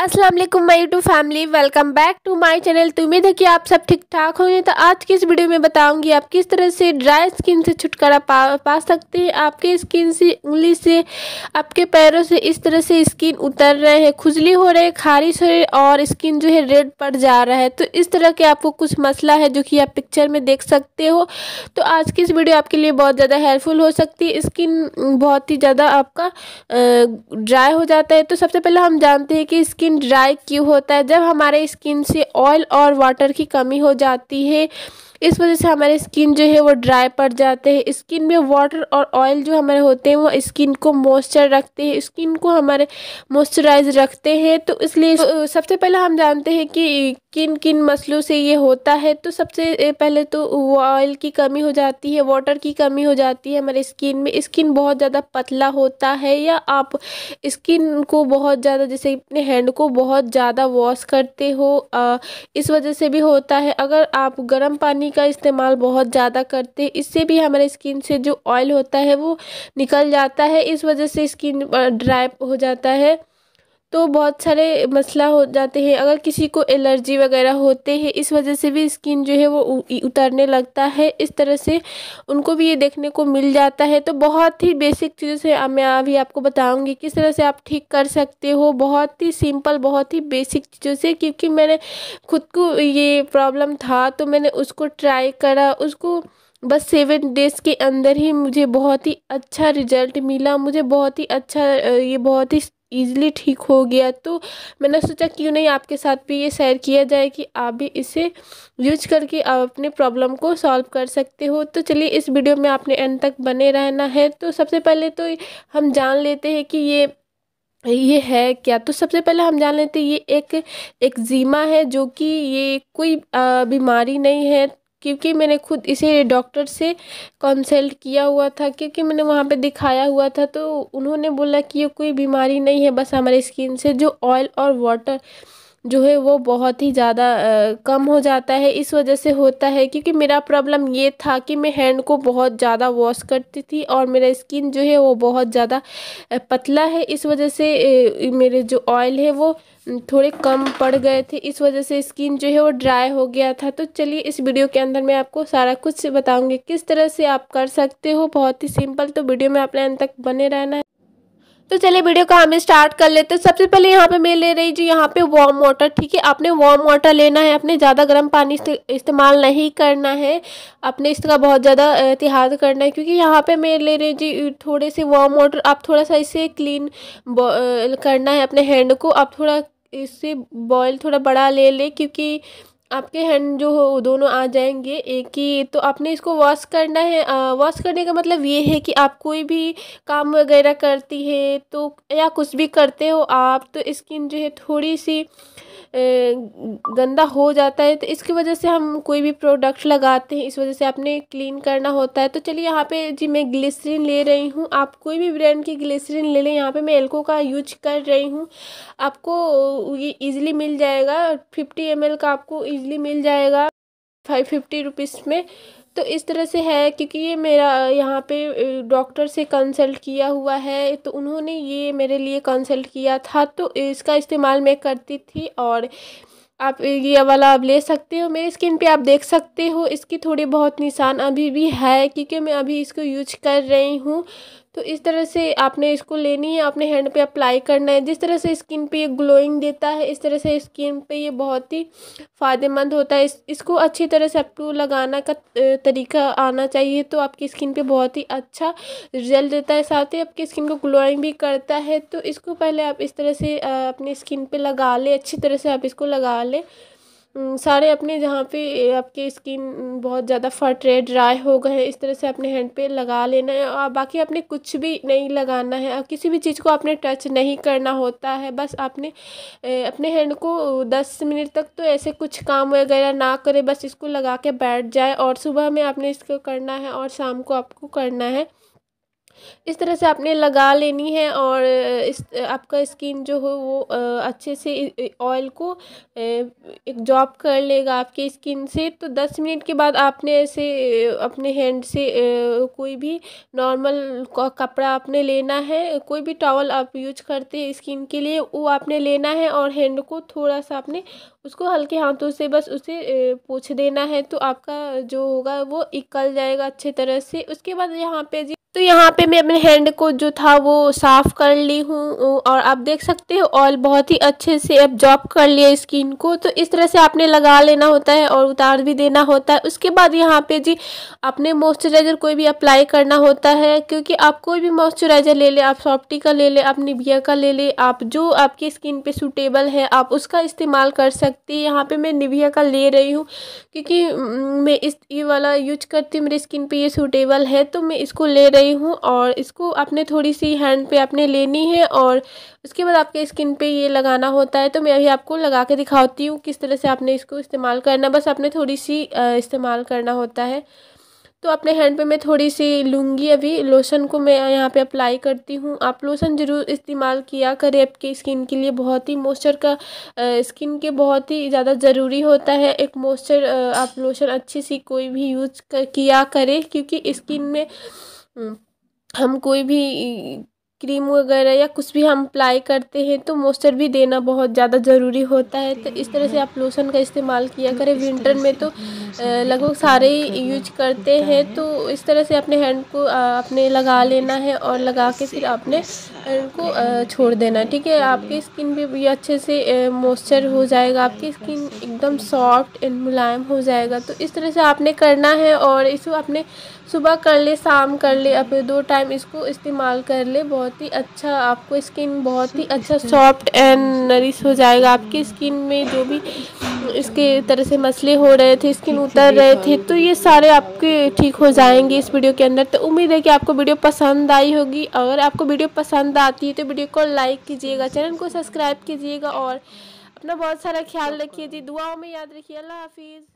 Aslam my YouTube family welcome back to my channel तो उम्मीद है कि आप सब ठीक ठाक होंगे तो आज की इस वीडियो में बताऊंगी आप किस तरह से ड्राई स्किन से छुटकारा पा पा सकते हैं आपके स्किन से उंगली से आपके पैरों से इस तरह से स्किन उतर रहे हैं खुजली हो रही है खारिश हो रही है और स्किन जो है रेड पड़ जा रहा है तो इस तरह के आपको कुछ मसला है जो कि आप पिक्चर में देख सकते हो तो आज की इस वीडियो आपके लिए बहुत ज़्यादा हेल्पफुल हो सकती है स्किन बहुत ही ज़्यादा आपका ड्राई हो जाता है तो सबसे पहले हम जानते हैं कि स्किन ड्राई क्यों होता है जब हमारे स्किन से ऑयल और वाटर की कमी हो जाती है इस वजह से हमारे स्किन जो है वो ड्राई पड़ जाते हैं स्किन में वाटर और ऑयल जो हमारे होते हैं वो स्किन को मॉइस्चर रखते हैं स्किन को हमारे मॉइस्चराइज रखते हैं तो इसलिए सबसे पहले हम जानते हैं कि किन किन मसलों से ये होता है तो सबसे पहले तो ऑयल की कमी हो जाती है वाटर की कमी हो जाती है हमारे स्किन में स्किन बहुत ज़्यादा पतला होता है या आप स्किन को बहुत ज़्यादा जैसे अपने हैंड को बहुत ज़्यादा वॉश करते हो आ, इस वजह से भी होता है अगर आप गर्म पानी का इस्तेमाल बहुत ज़्यादा करते हैं इससे भी हमारे स्किन से जो ऑयल होता है वो निकल जाता है इस वजह से स्किन ड्राई हो जाता है तो बहुत सारे मसला हो जाते हैं अगर किसी को एलर्जी वगैरह होते हैं इस वजह से भी स्किन जो है वो उतरने लगता है इस तरह से उनको भी ये देखने को मिल जाता है तो बहुत ही बेसिक चीज़ों से मैं अभी आपको बताऊंगी किस तरह से आप ठीक कर सकते हो बहुत ही सिंपल बहुत ही बेसिक चीज़ों से क्योंकि मैंने खुद को ये प्रॉब्लम था तो मैंने उसको ट्राई करा उसको बस सेवन डेज़ के अंदर ही मुझे बहुत ही अच्छा रिजल्ट मिला मुझे बहुत ही अच्छा ये बहुत ही ईज़िली ठीक हो गया तो मैंने सोचा क्यों नहीं आपके साथ भी ये शेयर किया जाए कि आप भी इसे यूज करके आप अपने प्रॉब्लम को सॉल्व कर सकते हो तो चलिए इस वीडियो में आपने एंड तक बने रहना है तो सबसे पहले तो हम जान लेते हैं कि ये ये है क्या तो सबसे पहले हम जान लेते हैं ये एक एक्जिमा है जो कि ये कोई बीमारी नहीं है क्योंकि मैंने खुद इसे डॉक्टर से कंसल्ट किया हुआ था क्योंकि मैंने वहाँ पे दिखाया हुआ था तो उन्होंने बोला कि ये कोई बीमारी नहीं है बस हमारे स्किन से जो ऑयल और वाटर जो है वो बहुत ही ज़्यादा कम हो जाता है इस वजह से होता है क्योंकि मेरा प्रॉब्लम ये था कि मैं हैंड को बहुत ज़्यादा वॉश करती थी और मेरा स्किन जो है वो बहुत ज़्यादा पतला है इस वजह से मेरे जो ऑयल है वो थोड़े कम पड़ गए थे इस वजह से स्किन जो है वो ड्राई हो गया था तो चलिए इस वीडियो के अंदर मैं आपको सारा कुछ बताऊँगी किस तरह से आप कर सकते हो बहुत ही सिंपल तो वीडियो में आपने अंत तक बने रहना है तो चलिए वीडियो का हम स्टार्ट कर लेते हैं सबसे पहले यहाँ पे मैं ले रही जी यहाँ पे वार्म वाटर ठीक है आपने वार्म वाटर लेना है अपने ज़्यादा गर्म पानी इस्तेमाल नहीं करना है अपने इसका बहुत ज़्यादा एहतियात करना है क्योंकि यहाँ पे मैं ले रही जी थोड़े से वार्म वाटर आप थोड़ा सा इसे क्लीन करना है अपने हैंड को आप थोड़ा इससे बॉयल थोड़ा बड़ा ले लें क्योंकि आपके हैंड जो हो दोनों आ जाएंगे एक ही तो आपने इसको वॉश करना है वॉश करने का मतलब ये है कि आप कोई भी काम वगैरह करती है तो या कुछ भी करते हो आप तो स्किन जो है थोड़ी सी गंदा हो जाता है तो इसकी वजह से हम कोई भी प्रोडक्ट लगाते हैं इस वजह से आपने क्लीन करना होता है तो चलिए यहाँ पे जी मैं ग्लिसरीन ले रही हूँ आप कोई भी ब्रांड की ग्लिसरीन ले लें यहाँ पे मैं एल्को का यूज कर रही हूँ आपको ये ईजिली मिल जाएगा फिफ्टी एम का आपको ईजिली मिल जाएगा फाइव फिफ्टी रुपीज़ में तो इस तरह से है क्योंकि ये मेरा यहाँ पे डॉक्टर से कंसल्ट किया हुआ है तो उन्होंने ये मेरे लिए कंसल्ट किया था तो इसका इस्तेमाल मैं करती थी और आप ये वाला आप ले सकते हो मेरी स्किन पे आप देख सकते हो इसकी थोड़ी बहुत निशान अभी भी है क्योंकि मैं अभी इसको यूज कर रही हूँ तो इस तरह से आपने इसको लेनी है आपने हैंड पे अप्लाई करना है जिस तरह से स्किन पे ये ग्लोइंग देता है इस तरह से स्किन पे ये बहुत ही फ़ायदेमंद होता है इस, इसको अच्छी तरह से आपको लगाना का तरीका आना चाहिए तो आपकी स्किन पे बहुत ही अच्छा रिजल्ट देता है साथ ही आपकी स्किन को ग्लोइंग भी करता है तो इसको पहले आप इस तरह से अपनी स्किन पर लगा लें अच्छी तरह से आप इसको लगा लें हम्म, सारे अपने जहाँ पे आपके स्किन हम्म, बहुत ज़्यादा फट रहे ड्राई हो गए हैं इस तरह से अपने हैंड पे लगा लेना है और बाकी आपने कुछ भी नहीं लगाना है और किसी भी चीज़ को आपने टच नहीं करना होता है बस आपने अपने हैंड को दस मिनट तक तो ऐसे कुछ काम वगैरह ना करें बस इसको लगा के बैठ जाए और सुबह में आपने इसको करना है और शाम को आपको करना है इस तरह से आपने लगा लेनी है और इस आपका स्किन जो हो वो अच्छे से ऑयल को जॉब कर लेगा आपके स्किन से तो दस मिनट के बाद आपने ऐसे अपने हैंड से कोई भी नॉर्मल कपड़ा आपने लेना है कोई भी टॉवल आप यूज करते हैं स्किन के लिए वो आपने लेना है और हैंड को थोड़ा सा आपने उसको हल्के हाथों से बस उसे पूछ देना है तो आपका जो होगा वो इकल जाएगा अच्छे तरह से उसके बाद यहाँ पे जी तो यहाँ पे मैं अपने हैंड को जो था वो साफ़ कर ली हूँ और आप देख सकते हो ऑयल बहुत ही अच्छे से एब्जॉर्ब कर लिया स्किन को तो इस तरह से आपने लगा लेना होता है और उतार भी देना होता है उसके बाद यहाँ पे जी आपने मॉइस्चराइज़र कोई भी अप्लाई करना होता है क्योंकि आप कोई भी मॉइस्चराइज़र ले लें आप सॉफ्टी का ले लें आप निविया का ले लें आप जो आपकी स्किन पर सूटेबल है आप उसका इस्तेमाल कर सकती है यहाँ पर मैं निविया का ले रही हूँ क्योंकि मैं इस ये वाला यूज करती हूँ मेरी स्किन पर ये सूटेबल है तो मैं इसको ले रही रही हूँ और इसको आपने थोड़ी सी हैंड पे आपने लेनी है और उसके बाद आपके स्किन पे ये लगाना होता है तो मैं अभी आपको लगा के दिखाती हूँ किस तरह से आपने इसको इस्तेमाल करना बस आपने थोड़ी सी इस्तेमाल करना होता है तो अपने हैंड पे मैं थोड़ी सी लूँगी अभी लोशन को मैं यहाँ पे अप्लाई करती हूँ आप लोशन ज़रूर इस्तेमाल किया करें आपके स्किन के लिए बहुत ही मॉइस्चर का स्किन के बहुत ही ज़्यादा ज़रूरी होता है एक मॉइस्चर आप लोशन अच्छी सी कोई भी यूज कर, किया करें क्योंकि स्किन में हम कोई भी क्रीम वगैरह या कुछ भी हम अप्लाई करते हैं तो मॉइस्चर भी देना बहुत ज़्यादा ज़रूरी होता है तो इस तरह से आप लोशन का इस्तेमाल किया तो करें विंटर में तो लगभग सारे ही यूज करते हैं तो इस तरह से अपने हैंड को आपने लगा लेना है और लगा के फिर आपने को छोड़ देना ठीक है आपकी स्किन भी अच्छे से मॉइस्चर हो जाएगा आपकी स्किन एकदम सॉफ्ट एंड मुलायम हो जाएगा तो इस तरह से आपने करना है और इसको अपने सुबह कर ले शाम कर ले अपने दो टाइम इसको इस्तेमाल कर ले बहुत बहुत ही अच्छा आपको स्किन बहुत ही अच्छा सॉफ्ट एंड नरिश हो जाएगा आपकी स्किन में जो भी इसके तरह से मसले हो रहे थे स्किन उतर रहे थे तो ये सारे आपके ठीक हो जाएंगे इस वीडियो के अंदर तो उम्मीद है कि आपको वीडियो पसंद आई होगी अगर आपको वीडियो पसंद आती है तो वीडियो को लाइक कीजिएगा चैनल को सब्सक्राइब कीजिएगा और अपना बहुत सारा ख्याल रखिए जी दुआओं में याद रखिए अल्लाह हाफिज़